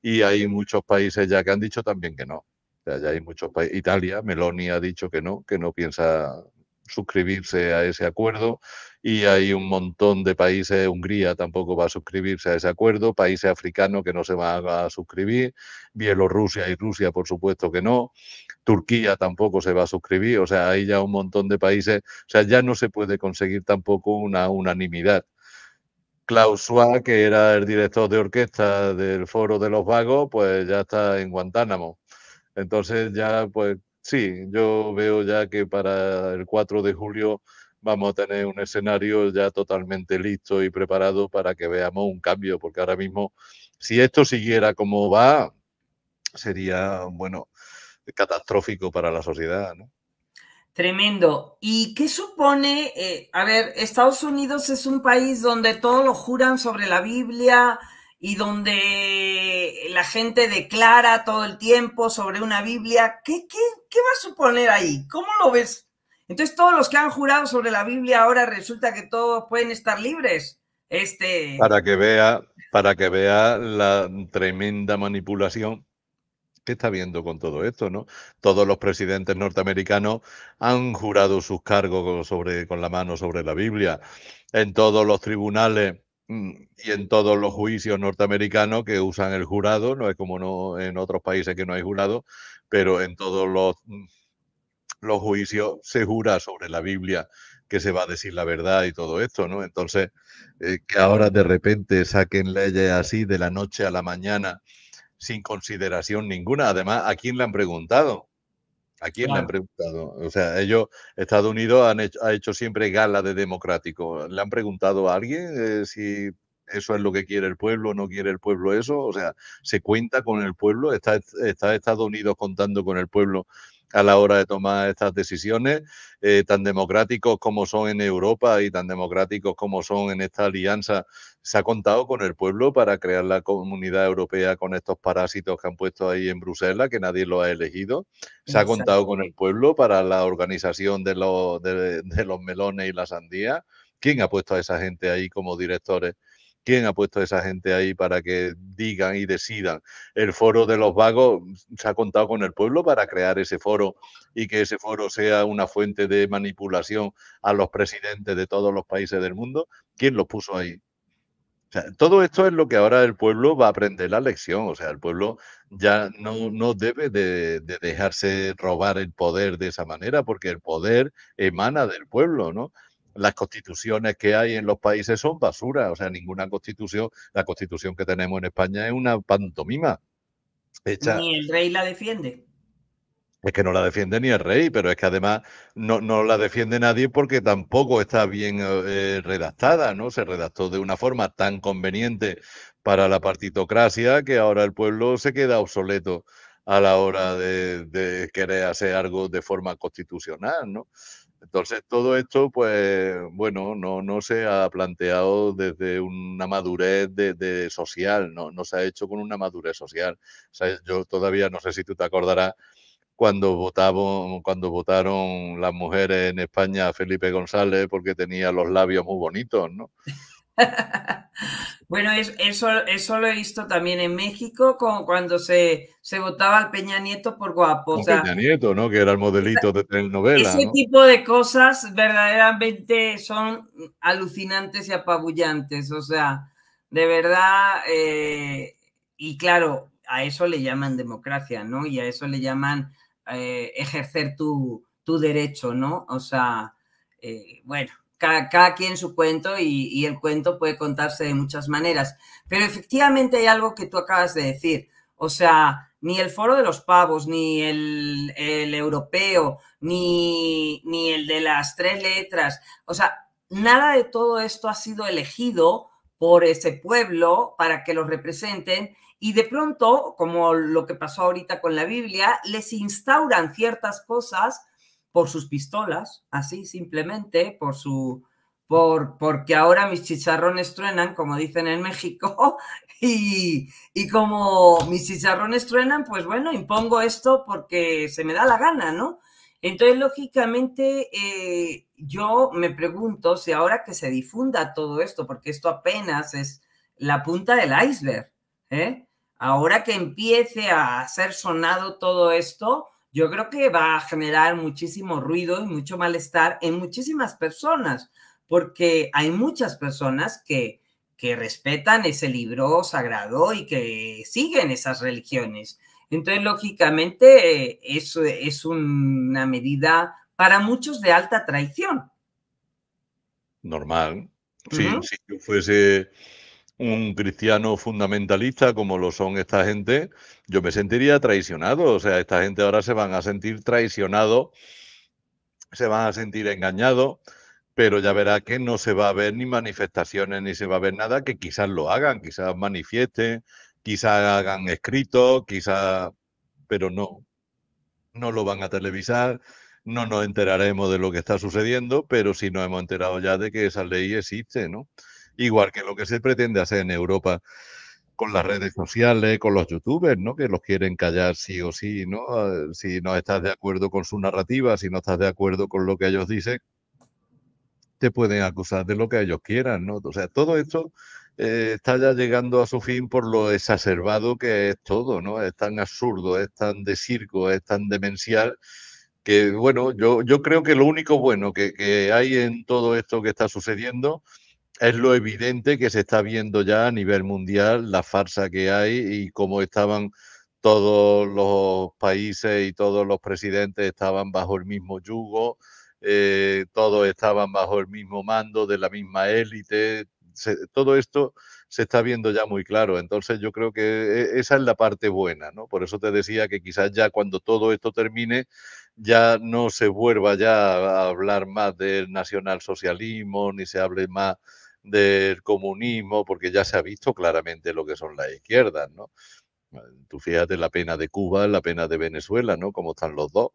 y hay muchos países ya que han dicho también que no. ya hay muchos países. Italia, Meloni ha dicho que no, que no piensa suscribirse a ese acuerdo y hay un montón de países, Hungría tampoco va a suscribirse a ese acuerdo, países africanos que no se van a suscribir, Bielorrusia y Rusia por supuesto que no, Turquía tampoco se va a suscribir, o sea, hay ya un montón de países, o sea, ya no se puede conseguir tampoco una unanimidad. Klaus Schwab, que era el director de orquesta del Foro de los Vagos, pues ya está en Guantánamo. Entonces ya, pues sí, yo veo ya que para el 4 de julio vamos a tener un escenario ya totalmente listo y preparado para que veamos un cambio, porque ahora mismo, si esto siguiera como va, sería, bueno, catastrófico para la sociedad, ¿no? Tremendo. ¿Y qué supone? Eh, a ver, Estados Unidos es un país donde todos lo juran sobre la Biblia y donde la gente declara todo el tiempo sobre una Biblia. ¿Qué, qué, qué va a suponer ahí? ¿Cómo lo ves? Entonces todos los que han jurado sobre la Biblia ahora resulta que todos pueden estar libres. Este... Para que vea, para que vea la tremenda manipulación ¿Qué está viendo con todo esto? ¿no? Todos los presidentes norteamericanos han jurado sus cargos sobre, con la mano sobre la Biblia. En todos los tribunales mm, y en todos los juicios norteamericanos que usan el jurado, no es como no, en otros países que no hay jurado, pero en todos los, mm, los juicios se jura sobre la Biblia que se va a decir la verdad y todo esto, ¿no? Entonces, eh, que ahora de repente saquen leyes así de la noche a la mañana sin consideración ninguna. Además, ¿a quién le han preguntado? ¿A quién le han preguntado? O sea, ellos, Estados Unidos han hecho, ha hecho siempre gala de democrático. ¿Le han preguntado a alguien eh, si eso es lo que quiere el pueblo, o no quiere el pueblo eso? O sea, ¿se cuenta con el pueblo? ¿Está, está Estados Unidos contando con el pueblo a la hora de tomar estas decisiones, eh, tan democráticos como son en Europa y tan democráticos como son en esta alianza. Se ha contado con el pueblo para crear la comunidad europea con estos parásitos que han puesto ahí en Bruselas, que nadie lo ha elegido. Se ha contado con el pueblo para la organización de los, de los melones y la sandía. ¿Quién ha puesto a esa gente ahí como directores? ¿Quién ha puesto a esa gente ahí para que digan y decidan? El foro de los vagos mm, se ha contado con el pueblo para crear ese foro y que ese foro sea una fuente de manipulación a los presidentes de todos los países del mundo. ¿Quién los puso ahí? todo esto es lo que ahora el pueblo va a aprender la lección. O sea, el pueblo ya no, debe de, de, dejarse robar el poder de esa manera, porque el poder emana del pueblo, ¿no? las constituciones que hay en los países son basura. O sea, ninguna constitución, la constitución que tenemos en España es una pantomima. Hecha. Ni el rey la defiende. Es que no la defiende ni el rey, pero es que además no, no la defiende nadie porque tampoco está bien eh, eh, redactada, ¿no? Se redactó de una forma tan conveniente para la partitocracia que ahora el pueblo se queda obsoleto a la hora de, de querer hacer algo de forma constitucional, ¿no? Entonces, todo esto, pues, bueno, no, no se ha planteado desde una madurez de, social, no, no se ha hecho con una madurez social. yo todavía no sé si tú te acordarás cuando votaron, cuando votaron las mujeres en España a Felipe González porque tenía los labios muy bonitos, ¿no? bueno, eso, eso lo he visto también en México cuando se, votaba al Peña Nieto por guapo. O Peña Nieto, ¿no? Que era el modelito de telenovela. Ese tipo de cosas verdaderamente son alucinantes y apabullantes. O sea, de verdad, eh, y claro, a eso le llaman democracia, ¿no? Y a eso le llaman eh, ejercer tu, derecho, ¿no? O sea, eh, bueno, cada, quien su cuento y, el cuento puede contarse de muchas maneras. Pero efectivamente hay algo que tú acabas de decir. O sea, ni el foro de los pavos, ni el, europeo, ni, ni el de las tres letras. O sea, nada de todo esto ha sido elegido por ese pueblo para que lo representen y de pronto, como lo que pasó ahorita con la Biblia, les instauran ciertas cosas por sus pistolas, así simplemente, por su, por, porque ahora mis chicharrones truenan, como dicen en México, y, y, como mis chicharrones truenan, pues bueno, impongo esto porque se me da la gana, ¿no? Entonces, lógicamente, eh, yo me pregunto si ahora que se difunda todo esto, porque esto apenas es la punta del iceberg, ¿eh? Ahora que empiece a ser sonado todo esto, yo creo que va a generar muchísimo ruido y mucho malestar en muchísimas personas, porque hay muchas personas que, respetan ese libro sagrado y que siguen esas religiones. Entonces, lógicamente, eso es una medida para muchos de alta traición. Normal. Sí, Si yo fuese un cristiano fundamentalista como lo son esta gente, yo me sentiría traicionado. O sea, esta gente ahora se van a sentir traicionado, se van a sentir engañado, pero ya verá que no se va a ver ni manifestaciones, ni se va a ver nada, que quizás lo hagan, quizás manifiesten, quizás hagan escrito, quizás, pero no, no lo van a televisar. No nos enteraremos de lo que está sucediendo, pero sí nos hemos enterado ya de que esa ley existe, ¿no? igual que lo que se pretende hacer en Europa con las redes sociales, con los youtubers, ¿no? Que los quieren callar sí o sí, ¿no? Eh, si no estás de acuerdo con su narrativa, si no estás de acuerdo con lo que ellos dicen, te pueden acusar de lo que ellos quieran, ¿no? O sea, todo esto eh, está ya llegando a su fin por lo exacerbado que es todo, ¿no? Es tan absurdo, es tan de circo, es tan demencial que bueno, yo, yo creo que lo único bueno que, que hay en todo esto que está sucediendo es lo evidente que se está viendo ya a nivel mundial la farsa que hay y cómo estaban todos los países y todos los presidentes estaban bajo el mismo yugo, eh, todos estaban bajo el mismo mando de la misma élite. todo esto se está viendo ya muy claro. Entonces yo creo que e, esa es la parte buena, ¿no? Por eso te decía que quizás ya cuando todo esto termine, ya no se vuelva ya a hablar más del nacionalsocialismo, ni se hable más del comunismo, porque ya se ha visto claramente lo que son las izquierdas, ¿no? Tú fíjate la pena de Cuba, la pena de Venezuela, ¿no? Como están los dos,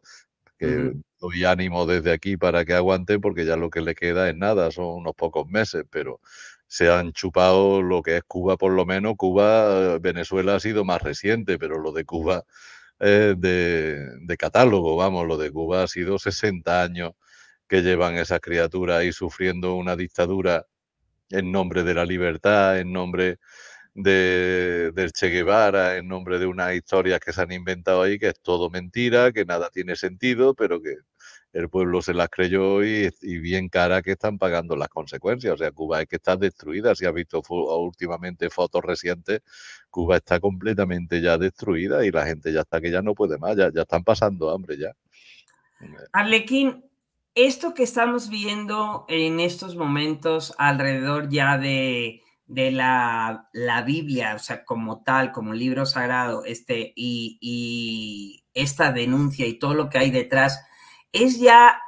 que doy ánimo desde aquí para que aguanten, porque ya lo que le queda es nada, son unos pocos meses, pero se han chupado lo que es Cuba, por lo menos. Cuba, Venezuela ha sido más reciente, pero lo de Cuba de, de, catálogo, vamos, lo de Cuba ha sido 60 años que llevan esas criaturas ahí sufriendo una dictadura en nombre de la libertad, en nombre de, del Che Guevara, en nombre de unas historias que se han inventado ahí, que es todo mentira, que nada tiene sentido, pero que el pueblo se las creyó y, y bien cara que están pagando las consecuencias. O sea, Cuba es que está destruida. Si has visto últimamente fotos recientes, Cuba está completamente ya destruida y la gente ya está que ya no puede más, ya, ya están pasando hambre ya. Arlequín, esto que estamos viendo en estos momentos alrededor ya de, la, la, Biblia, o sea, como tal, como libro sagrado, este, y, esta denuncia y todo lo que hay detrás, es ya,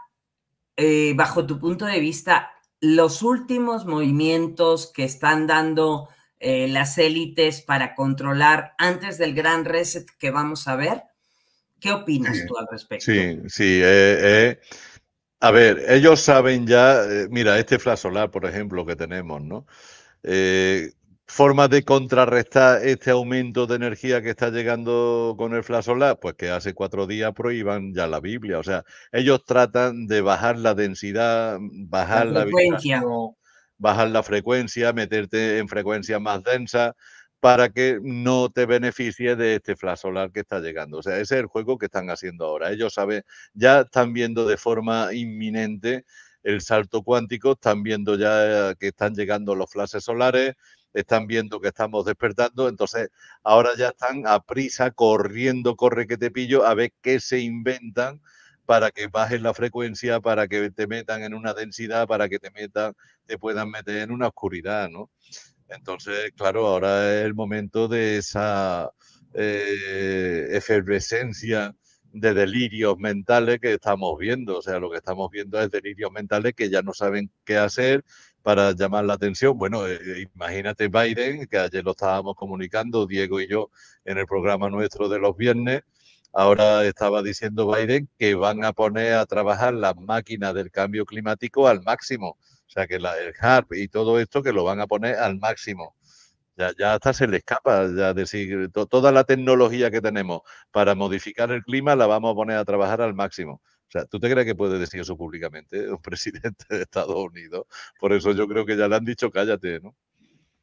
eh, bajo tu punto de vista, los últimos movimientos que están dando eh, las élites para controlar antes del gran reset que vamos a ver. ¿Qué opinas tú al respecto? Sí, sí. Eh, eh a ver, ellos saben ya, eh, mira, este flash solar, por ejemplo, que tenemos, ¿no? Eh, formas de contrarrestar este aumento de energía que está llegando con el flash solar, pues que hace cuatro días prohíban ya la Biblia. O sea, ellos tratan de bajar la densidad, bajar la, frecuencia. bajar la frecuencia, meterte en frecuencias más densa para que no te beneficie de este flash solar que está llegando. O sea, ese es el juego que están haciendo ahora. Ellos saben, ya están viendo de forma inminente el salto cuántico, están viendo ya que están llegando los flashes solares, están viendo que estamos despertando, entonces ahora ya están a prisa, corriendo, corre que te pillo, a ver qué se inventan para que bajen la frecuencia, para que te metan en una densidad, para que te metan, te puedan meter en una oscuridad, ¿no? Entonces, claro, ahora es el momento de esa eh, efervescencia de delirios mentales que estamos viendo. O sea, lo que estamos viendo es delirios mentales que ya no saben qué hacer para llamar la atención. Bueno, eh, eh, imagínate Biden, que ayer lo estábamos comunicando, Diego y yo, en el programa nuestro de los viernes. Ahora estaba diciendo Biden que van a poner a trabajar las máquinas del cambio climático al máximo. O sea, que la, el harp y todo esto que lo van a poner al máximo. Ya, ya hasta se le escapa, ya decir, toda la tecnología que tenemos para modificar el clima la vamos a poner a trabajar al máximo. O sea, ¿tú te crees que puede decir eso públicamente un presidente de Estados Unidos? Por eso yo creo que ya le han dicho cállate, ¿no?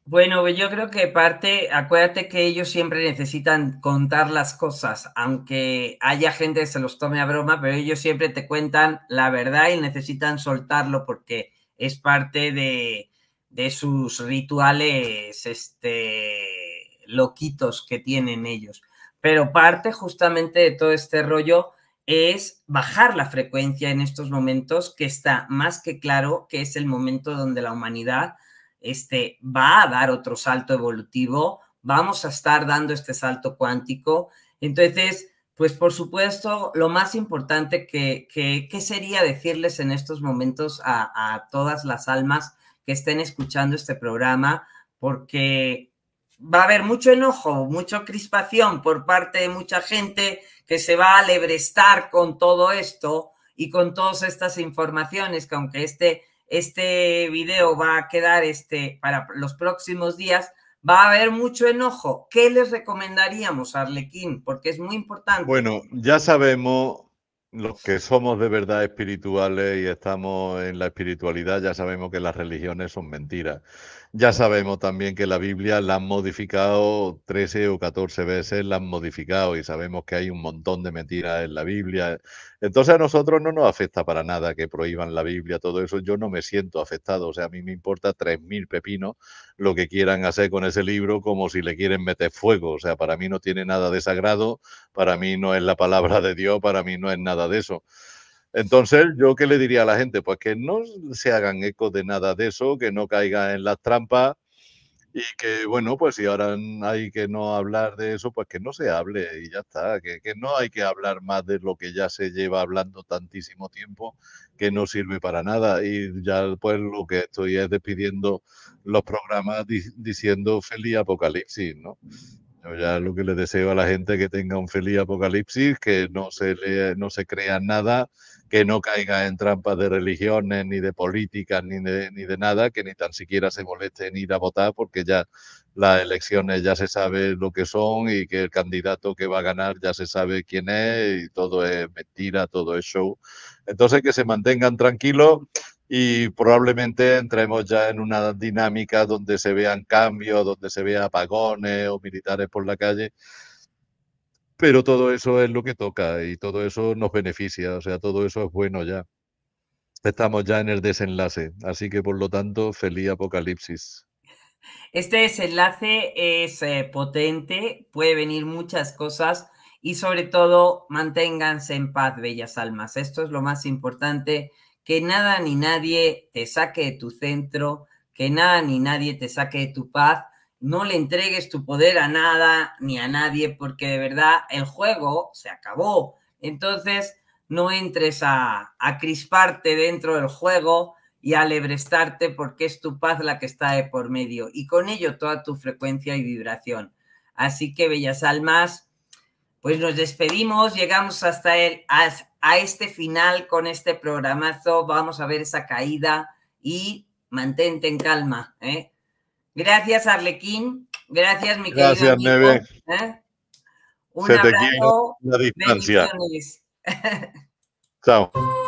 Bueno, pues yo creo que parte, acuérdate que ellos siempre necesitan contar las cosas, aunque haya gente que se los tome a broma, pero ellos siempre te cuentan la verdad y necesitan soltarlo porque es parte de, sus rituales este, loquitos que tienen ellos. Pero parte justamente de todo este rollo es bajar la frecuencia en estos momentos, que está más que claro que es el momento donde la humanidad este, va a dar otro salto evolutivo, vamos a estar dando este salto cuántico. Entonces, pues por supuesto, lo más importante que, que, sería decirles en estos momentos a, todas las almas que estén escuchando este programa, porque va a haber mucho enojo, mucha crispación por parte de mucha gente que se va a alebrestar con todo esto y con todas estas informaciones, que aunque este, este video va a quedar este, para los próximos días, va a haber mucho enojo. ¿Qué les recomendaríamos, Arlequín? Porque es muy importante. Bueno, ya sabemos, los que somos de verdad espirituales y estamos en la espiritualidad, ya sabemos que las religiones son mentiras. Ya sabemos también que la Biblia la han modificado 13 o 14 veces, la han modificado y sabemos que hay un montón de mentiras en la Biblia. Entonces a nosotros no nos afecta para nada que prohíban la Biblia, todo eso. Yo no me siento afectado, o sea, a mí me importa 3.000 pepinos lo que quieran hacer con ese libro como si le quieren meter fuego. O sea, para mí no tiene nada de sagrado, para mí no es la palabra de Dios, para mí no es nada de eso. Entonces, yo qué le diría a la gente, pues que no se hagan eco de nada de eso, que no caigan en las trampas y que, bueno, pues si ahora hay que no hablar de eso, pues que no se hable y ya está, que, no hay que hablar más de lo que ya se lleva hablando tantísimo tiempo que no sirve para nada. Y ya pues lo que estoy es despidiendo los programas diciendo feliz apocalipsis, ¿no? ya lo que le deseo a la gente que tenga un feliz apocalipsis, que no se, no se crea nada, que no caiga en trampas de religiones, ni de políticas, ni de, ni de nada, que ni tan siquiera se moleste en ir a votar, porque ya las elecciones ya se sabe lo que son y que el candidato que va a ganar ya se sabe quién es y todo es mentira, todo es show. Entonces que se mantengan tranquilos, y probablemente entremos ya en una dinámica donde se vean cambios, donde se vean apagones o militares por la calle. Pero todo eso es lo que toca y todo eso nos beneficia, o sea, todo eso es bueno ya. Estamos ya en el desenlace, así que por lo tanto, feliz apocalipsis. Este desenlace es eh, potente, puede venir muchas cosas y sobre todo manténganse en paz, bellas almas. Esto es lo más importante que nada ni nadie te saque de tu centro, que nada ni nadie te saque de tu paz, no le entregues tu poder a nada ni a nadie, porque de verdad el juego se acabó. Entonces, no entres a, crisparte dentro del juego y a lebrestarte porque es tu paz la que está de por medio y con ello toda tu frecuencia y vibración. Así que, bellas almas, pues nos despedimos, llegamos hasta el, a, este final con este programazo, vamos a ver esa caída y mantente en calma. ¿eh? Gracias, Arlequín. Gracias, mi Gracias, Neve. ¿eh? Un abrazo. Te distancia. Chao.